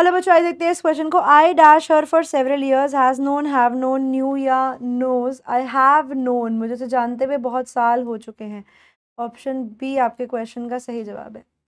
hello बच्चों आई देखते हैं इस क्वेश्चन को I dash her for several years has known have known knew या नोज आई हैव नोन मुझे उसे तो जानते हुए बहुत साल हो चुके हैं ऑप्शन बी आपके क्वेश्चन का सही जवाब है